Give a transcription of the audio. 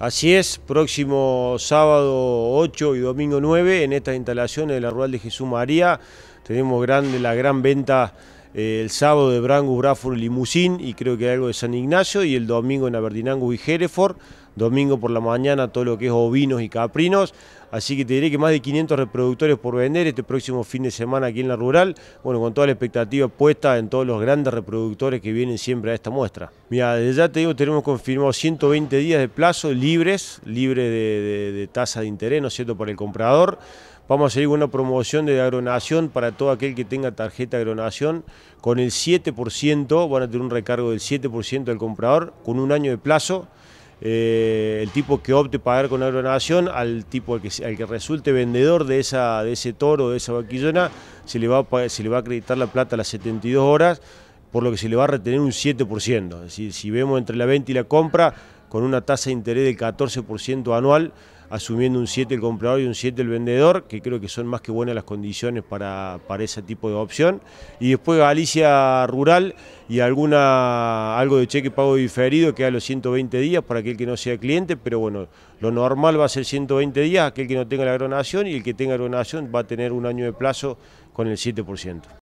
Así es, próximo sábado 8 y domingo 9 en estas instalaciones de la Rural de Jesús María. Tenemos grande, la gran venta eh, el sábado de Brangus, y Limusín y creo que algo de San Ignacio y el domingo en Aberdinango y Hereford domingo por la mañana todo lo que es ovinos y caprinos. Así que te diré que más de 500 reproductores por vender este próximo fin de semana aquí en la rural. Bueno, con toda la expectativa puesta en todos los grandes reproductores que vienen siempre a esta muestra. Mira, desde ya te digo, tenemos confirmado 120 días de plazo libres, libres de, tasa de interés, ¿no es cierto?, para el comprador. Vamos a seguir una promoción de agronación para todo aquel que tenga tarjeta agronación con el 7%, van a tener un recargo del 7% del comprador con un año de plazo. Eh, el tipo que opte pagar con agronación al tipo al que, al que resulte vendedor de, esa, de ese toro, de esa vaquillona, se le, va se le va a acreditar la plata a las 72 horas por lo que se le va a retener un 7%. Es decir, si vemos entre la venta y la compra, con una tasa de interés del 14% anual, asumiendo un 7 el comprador y un 7 el vendedor, que creo que son más que buenas las condiciones para, para ese tipo de opción. Y después Galicia Rural y alguna algo de cheque pago diferido que a los 120 días para aquel que no sea cliente, pero bueno, lo normal va a ser 120 días, aquel que no tenga la agronación y el que tenga agronación va a tener un año de plazo con el 7%.